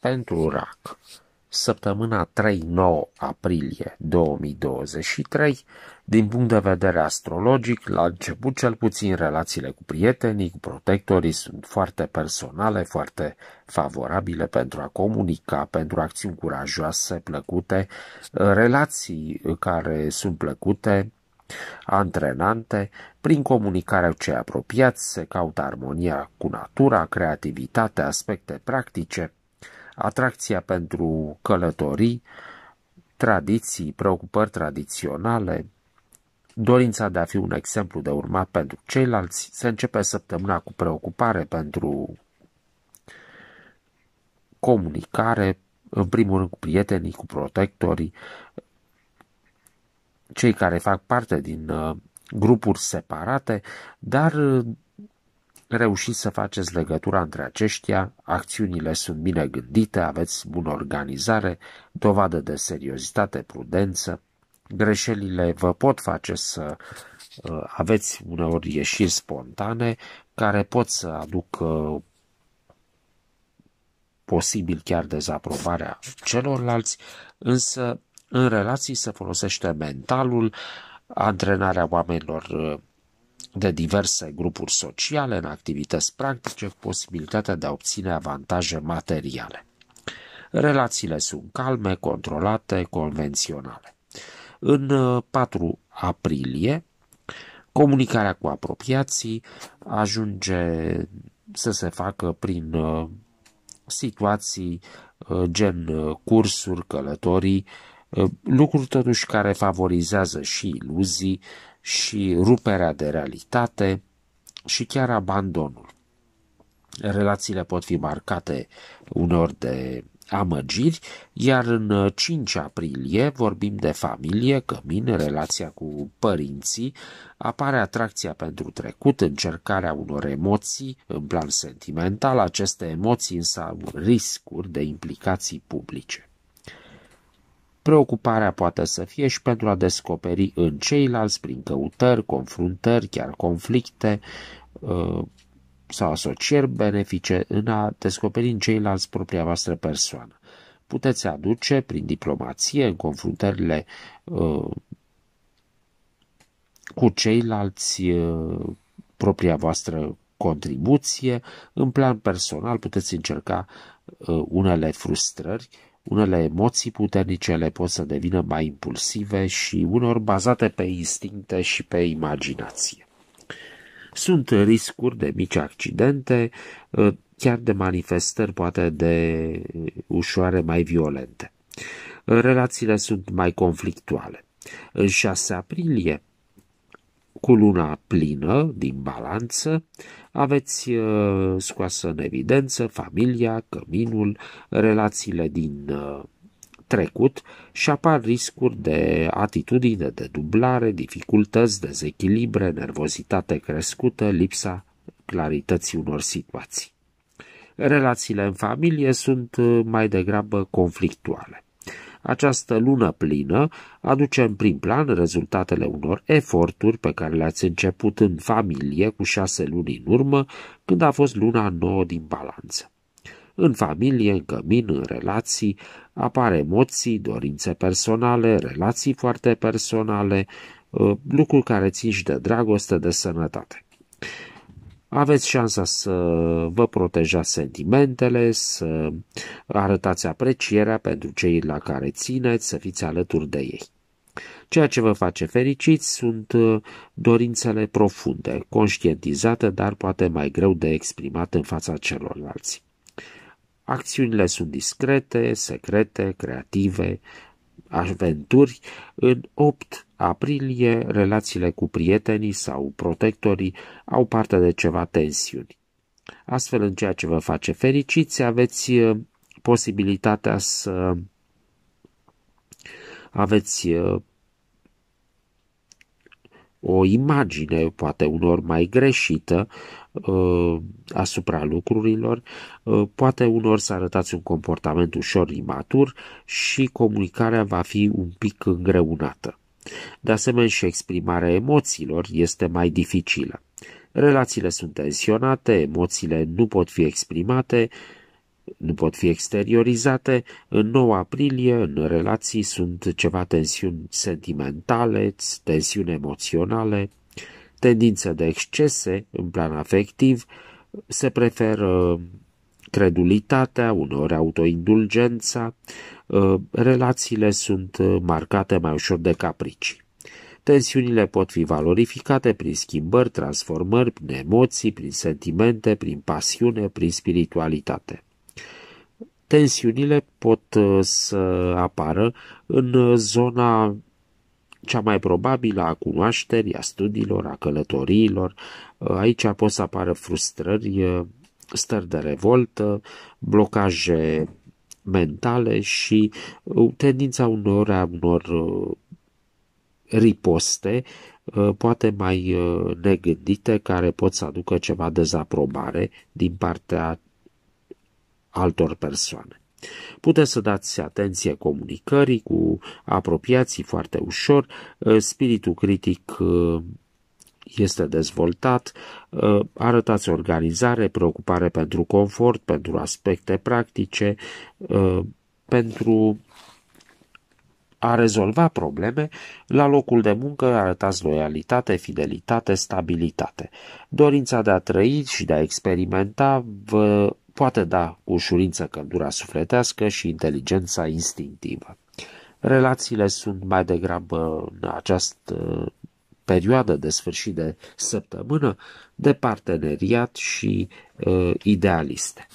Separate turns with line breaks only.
pentru RAC. Săptămâna 3-9 aprilie 2023, din punct de vedere astrologic, la început cel puțin relațiile cu prietenii, cu protectorii sunt foarte personale, foarte favorabile pentru a comunica, pentru acțiuni curajoase, plăcute, relații care sunt plăcute, antrenante, prin comunicarea cei apropiați se caută armonia cu natura, creativitate, aspecte practice, atracția pentru călătorii, tradiții, preocupări tradiționale, dorința de a fi un exemplu de urmat pentru ceilalți, se începe săptămâna cu preocupare pentru comunicare, în primul rând cu prietenii, cu protectorii, cei care fac parte din uh, grupuri separate, dar uh, reușiți să faceți legătura între aceștia, acțiunile sunt bine gândite, aveți bună organizare, dovadă de seriozitate, prudență. Greșelile vă pot face să uh, aveți uneori ieșiri spontane care pot să aducă posibil chiar dezaprobarea celorlalți, însă în relații se folosește mentalul, antrenarea oamenilor uh, de diverse grupuri sociale în activități practice cu posibilitatea de a obține avantaje materiale. Relațiile sunt calme, controlate, convenționale. În 4 uh, aprilie, comunicarea cu apropiații ajunge să se facă prin uh, situații uh, gen cursuri, călătorii, lucruri totuși care favorizează și iluzii, și ruperea de realitate și chiar abandonul. Relațiile pot fi marcate uneori de amăgiri, iar în 5 aprilie vorbim de familie, cămin, relația cu părinții, apare atracția pentru trecut, încercarea unor emoții în plan sentimental, aceste emoții însă au riscuri de implicații publice. Preocuparea poate să fie și pentru a descoperi în ceilalți, prin căutări, confruntări, chiar conflicte uh, sau asocieri benefice, în a descoperi în ceilalți propria voastră persoană. Puteți aduce prin diplomație în confruntările uh, cu ceilalți uh, propria voastră contribuție. În plan personal puteți încerca unele frustrări unele emoții puternice le pot să devină mai impulsive și unor bazate pe instincte și pe imaginație. Sunt riscuri de mici accidente, ă, chiar de manifestări poate de ușoare mai violente. Relațiile sunt mai conflictuale. În 6 aprilie, cu luna plină din balanță, aveți uh, scoasă în evidență familia, căminul, relațiile din uh, trecut și apar riscuri de atitudine de dublare, dificultăți, dezechilibre, nervozitate crescută, lipsa clarității unor situații. Relațiile în familie sunt uh, mai degrabă conflictuale. Această lună plină aduce în prim plan rezultatele unor eforturi pe care le-ați început în familie cu șase luni în urmă, când a fost luna nouă din balanță. În familie, în cămin, în relații, apar emoții, dorințe personale, relații foarte personale, ă, lucruri care țin și de dragoste, de sănătate aveți șansa să vă protejați sentimentele, să arătați aprecierea pentru cei la care țineți, să fiți alături de ei. Ceea ce vă face fericiți sunt uh, dorințele profunde, conștientizate, dar poate mai greu de exprimat în fața celorlalți. Acțiunile sunt discrete, secrete, creative, aventuri, în 8 aprilie relațiile cu prietenii sau protectorii au parte de ceva tensiuni. Astfel, în ceea ce vă face fericiți, aveți uh, posibilitatea să aveți uh, o imagine, poate unor mai greșită, uh, asupra lucrurilor, uh, poate unor să arătați un comportament ușor imatur și comunicarea va fi un pic îngreunată. De asemenea, și exprimarea emoțiilor este mai dificilă. Relațiile sunt tensionate, emoțiile nu pot fi exprimate, nu pot fi exteriorizate, în 9 aprilie în relații sunt ceva tensiuni sentimentale, tensiuni emoționale, tendință de excese în plan afectiv, se preferă credulitatea, uneori autoindulgența, ă, relațiile sunt marcate mai ușor de caprici. Tensiunile pot fi valorificate prin schimbări, transformări, prin emoții, prin sentimente, prin pasiune, prin spiritualitate tensiunile pot uh, să apară în uh, zona cea mai probabilă a cunoașterii, a studiilor, a călătoriilor. Uh, aici pot să apară frustrări, stări de revoltă, blocaje mentale și tendința unor, unor riposte, poate mai negândite, care pot să aducă ceva dezaprobare din partea altor persoane. Puteți să dați atenție comunicării cu apropiații foarte ușor, uh, spiritul critic uh, este dezvoltat, uh, arătați organizare, preocupare pentru confort, pentru aspecte practice, pentru a rezolva probleme, la locul de muncă arătați loialitate, fidelitate, stabilitate. Dorința de a trăi și de a experimenta vă poate da cu ușurință căldura sufletească și inteligența instinctivă. Relațiile sunt mai degrabă în această perioadă de sfârșit de săptămână de parteneriat și uh, idealiste.